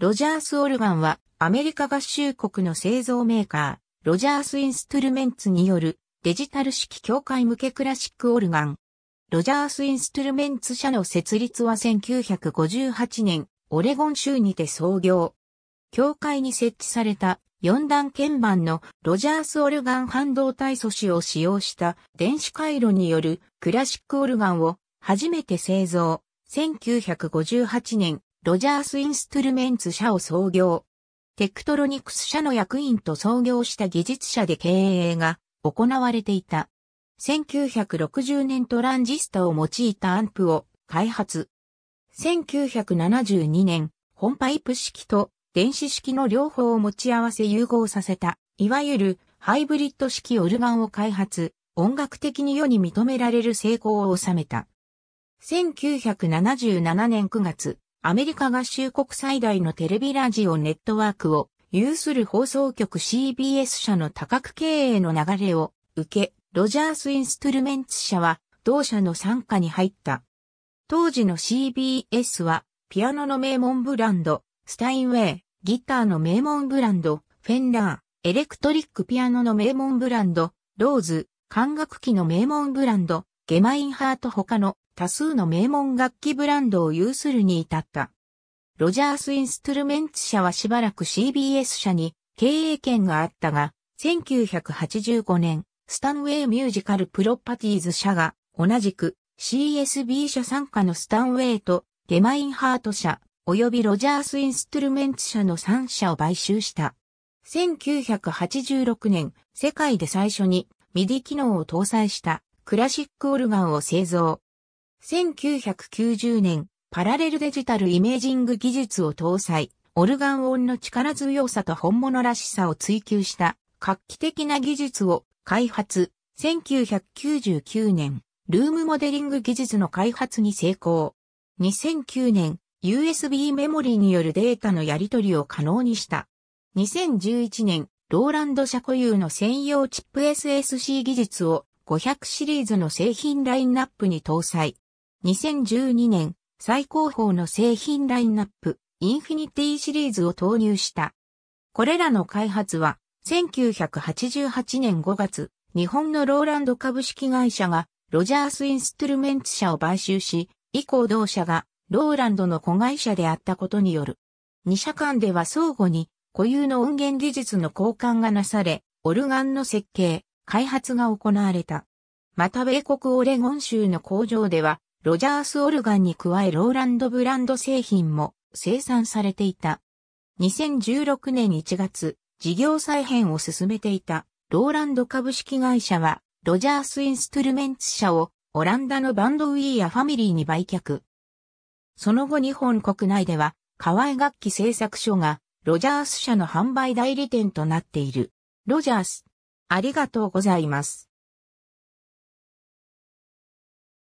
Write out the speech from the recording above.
ロジャース・オルガンはアメリカ合衆国の製造メーカー、ロジャース・インストゥルメンツによるデジタル式協会向けクラシックオルガン。ロジャース・インストゥルメンツ社の設立は1958年、オレゴン州にて創業。協会に設置された4段鍵盤のロジャース・オルガン半導体素子を使用した電子回路によるクラシックオルガンを初めて製造。1958年、ロジャース・インストゥルメンツ社を創業。テクトロニクス社の役員と創業した技術者で経営が行われていた。1960年トランジスタを用いたアンプを開発。1972年、本パイプ式と電子式の両方を持ち合わせ融合させた、いわゆるハイブリッド式オルガンを開発、音楽的に世に認められる成功を収めた。1977年9月、アメリカ合衆国最大のテレビラジオネットワークを有する放送局 CBS 社の多角経営の流れを受け、ロジャース・インストゥルメンツ社は同社の参加に入った。当時の CBS はピアノの名門ブランド、スタインウェイ、ギターの名門ブランド、フェンラー、エレクトリックピアノの名門ブランド、ローズ、管楽器の名門ブランド、ゲマインハート他の多数の名門楽器ブランドを有するに至った。ロジャース・インストゥルメンツ社はしばらく CBS 社に経営権があったが、1985年、スタンウェイミュージカルプロパティーズ社が同じく CSB 社傘下のスタンウェイとゲマインハート社及びロジャース・インストゥルメンツ社の3社を買収した。1986年、世界で最初にミディ機能を搭載したクラシックオルガンを製造。1990年、パラレルデジタルイメージング技術を搭載、オルガン音の力強さと本物らしさを追求した画期的な技術を開発。1999年、ルームモデリング技術の開発に成功。2009年、USB メモリーによるデータのやり取りを可能にした。2011年、ローランド社固有の専用チップ SSC 技術を500シリーズの製品ラインナップに搭載。2012年、最高峰の製品ラインナップ、インフィニティシリーズを投入した。これらの開発は、1988年5月、日本のローランド株式会社が、ロジャースインストゥルメンツ社を買収し、以降同社が、ローランドの子会社であったことによる。2社間では相互に固有の音源技術の交換がなされ、オルガンの設計、開発が行われた。また米国オレゴン州の工場では、ロジャースオルガンに加えローランドブランド製品も生産されていた。2016年1月、事業再編を進めていたローランド株式会社は、ロジャースインストゥルメンツ社をオランダのバンドウィーアファミリーに売却。その後日本国内では、河合楽器製作所がロジャース社の販売代理店となっている。ロジャースありがとうございます。